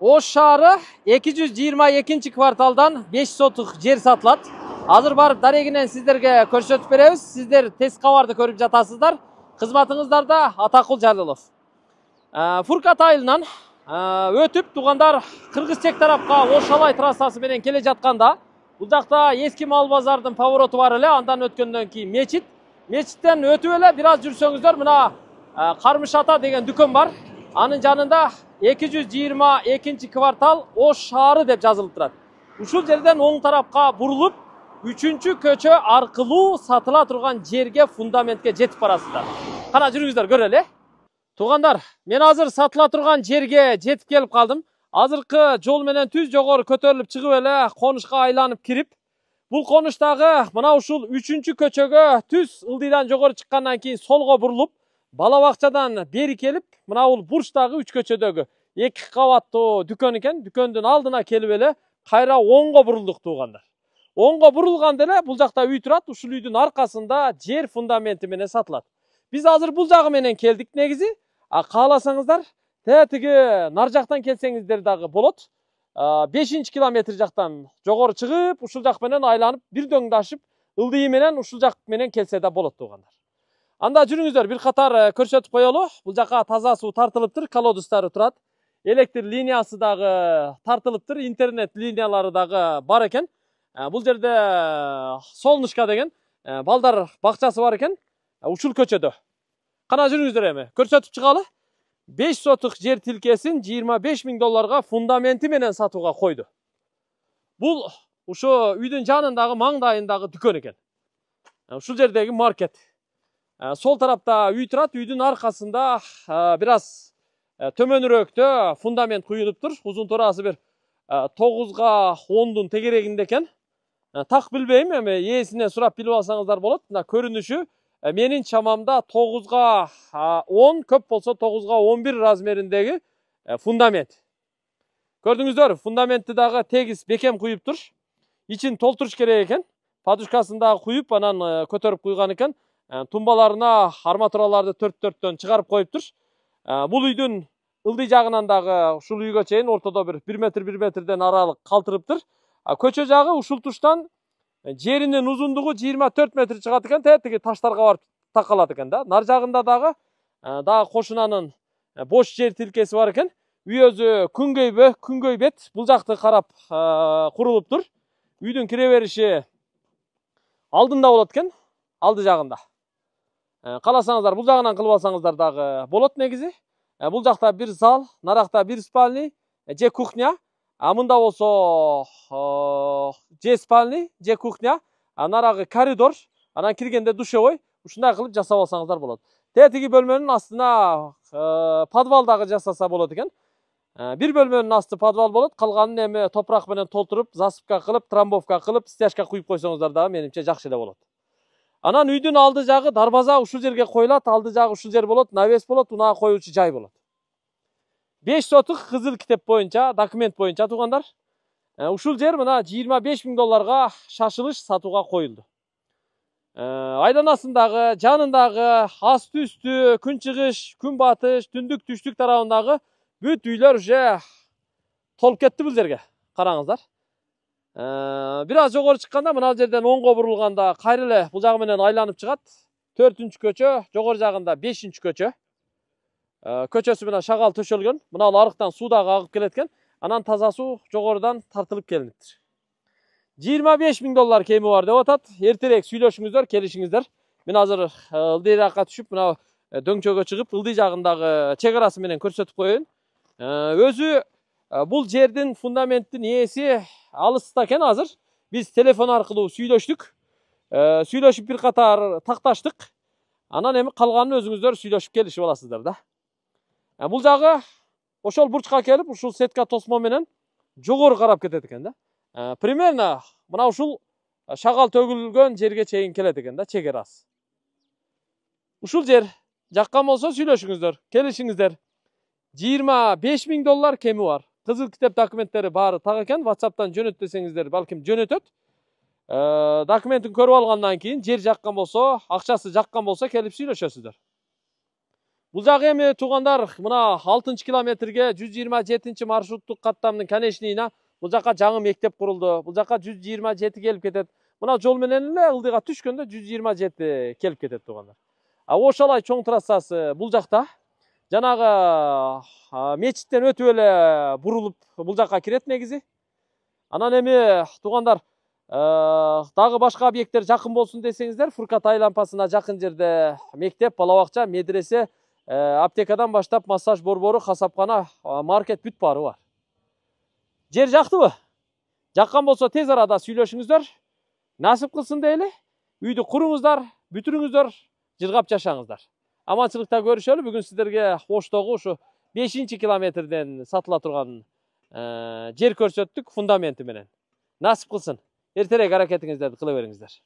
ош шаары эки жүз кварталдан беш сотук жер сатылат азыр барып дарегинен сиздерге көрсөтүп беребиз сиздер тез кабарды көрүп жатасыздар кызматыңыздарда атакул жалилов фуркат айылынан өтүп туугандар кыргыз чек тарапка ош трассасы менен келе жатканда бул жакта эски мал базардын повороту бар эле андан өткөндөн кийин мечит мечиттен өтүп эле бир аз жүрсөңүздөр мына кармыш ата деген дүкөн бар анын жанында 222-ші квартал ош шаары деп жазылып тұрады ушул жерден оң тарапка бурулуп үчүнчү көчө аркылуу сатыла турган жерге фундаментке жетип барасыздар кана жүрүңүздөр көрөлү э туугандар мен азыр сатыла турган жерге жетип келип калдым азыркы жол менен түз жогору көтөрүлүп чыгып эле конушка айланып кирип бул қоныштағы мына ушул үчүнчү көчөгө түз ылдыйдан жогору чыккандан кийин солго бурулуп балабақшадан бері келіп мынауыл бурчтагы үч көчөдөгү эки кабаттуу дүкөн экен дүкөндүн алдына келип эле кайра оңго бурулдук туугандар оңго бурулганда эле бул жакта үй турат ушул үйдүн аркасында жер фундаменти менен сатылат биз азыр бул жагы менен келдик негизи а кааласаңыздар тетиги нар жақтан келсеңиздер дагы болот бешинчи километр жақтан жогору чыгып ушул жак менен айланып бир дөңдашып ылдыйы менен ушул жак менен келсе да болот туугандар анда жүріңіздер бір қатар э, көрсөтүп коелу бұл жаққа таза суу тартылыптыр колодустары тұрады. электр линиясы дагы тартылыптыр интернет линиялары дағы бар екен, э, бұл жерде э, солнышко деген балдар бақшасы бар екен, ушул көчөдө Қана жүріңіздер эми көрсөтүп чыгалы 5 сотық жер тілкесін 25 беш долларға долларга менен сатуға қойды. Бұл ушу үйдүн жанындагы маңдайындагы дүкөн экен маркет Э, сол тарапта үй тұрады үйдің арқасында э, біраз ә, э, төменіректе фундамент құйылып тұр ұзын торасы бір тоғызға ондың тегерегінде екен тақ білмеймін эми иесінен сұрап біліп алсаңыздар болады мына көрініші менің шамамда тоғызға он көп болса тоғызға он бір размеріндегі фундамент көрдіңіздер фундаментті дағы тегіс бекем құйып тұр ичин толтырыш керек екен подушкасын дағы құйып анан көтеріп құйған екен Э, тумбаларына арматураларды төрт төрттөн чыгарып коюп тур э, бул үйдүн ылдый жагынан дагы ушул үйгө чейин ортодо бир бир метр бир метрден аралык калтырыптыр э, көчө жагы ушул туштан жеринин узундугу жыйырма төрт метр чыгат экен тетиги таштарга барып такалат экен да нар жагында дагы дагы кошунанын бош жер тилкеси бар экен үй өзү күнгөйбө бет бул жакты карап курулуптур үйдүн кире бериши алдында болот экен алды жагында Э, қаласаңыздар бұл жағынан қылып алсаңыздар дағы болады негізі э, бұл жақта бір зал Нарақта бір спальный э, же кухня а мында болсо же спальный же кухня Нарағы коридор анан киргенде душевой ушундай қылып жасап алсаңыздар болот тетиги бөлменің астына подвал дагы жасаса болады екен бір бөлменің асты подвал болот қалғанын эми топырақ менен толтырып засыпка қылып трамбовка қылып стяжка құйып койсоңуздар дагы менимче жакшы эле болот анан үйдүн алды жагы дарбаза ушул жерге коюлат алды жагы ушул жер болот навес болот унаа коюучу жай болот беш сотых кызыл китеп боюнча документ боюнча туугандар ушул ә, жер мына жыйырма беш миң долларга шашылыш сатууга коюлду ә, айланасындагы жанындагы асты үстү күн чыгыш күн батыш түндүк түштүк тарабындагы бүт үйлөр уже толуп кетти бул жерге караңыздар Э, бир аз жогору чыкканда мынал жерден оңго бурулганда кайра эле бул жагы менен айланып чыгат төртүнчү көчө жогору жагында бешинчи көчө э, көчөсү мына шагал төшөлгөн мынабул арыктан суу дагы агып келет экен анан таза суу жогорудан тартылып келиниптир жыйырма беш миң доллар кеми бар деп атат эртерээк сүйлөшүңүздөр келишиңиздер мен азыр э, ылдыйраакка түшүп мына дөңчөгө чыгып ылдый жагындагы чек арасы менен көрсөтүп коеюн өзү Э, бұл жердің фундаменттің иесі алыста екен азыр біз телефон арқылы сүйлөштүк э, сүйлөшүп бир катар такташтык анан эми калганын өзүңүздөр сүйлөшүп келишип аласыздар да э, бул жагы ошол бурчка келип ушул сетка тосмо менен жогору карап кетет экен да примерно мына ушул шагал төгүлгөн жерге чейин келет экен да чекерасы ушул жер жаккан болсо сүйлөшүңүздөр келишиңиздер жыйырма беш миң доллар кеми бар қызыл кітап документтері бары тақ екен ватсаптан жөнөт десеңіздер балким жөнөтөт ә, документін көріп алғаннан кейін жер жаққан болса ақшасы жаққан болса келіп сөйлесесіздер бұл жағы эми туугандар мына алтынчы километрге жүз жыйырма жетинчи маршруттук каттамдын конечныйына бул жака жаңы мектеп курулду бул жака жүз жыйырма жети келип кетет мына жол менен эле ылдыйга түшкөндө жүз жыйырма жети келип кетет туугандар ошол ай чоң трассасы бул жакта жанағы мешіттен өтіп бұрылып бұл жаққа кіреді негізі анан эми туугандар дагы башка объекттер жакын болсун десеңиздер фуркат айлампасына жакын жерде мектеп бала медресе аптекадан баштап массаж борбору касапкана маркет бүт баары бар жер жактыбы жаккан болсо тез арада сүйлөшүңүздөр насип кылсын дейли үйдү куруңуздар бүтүрүңүздөр жыргап жашаңыздар аманчылықта көрүшөлү бүгүн сиздерге оштогу ушу бешинчи километрден сатыла турган ә, жер көрсөттүк фундаменти менен насип кылсын эртерээк аракетиңиздерди кыла бериңиздер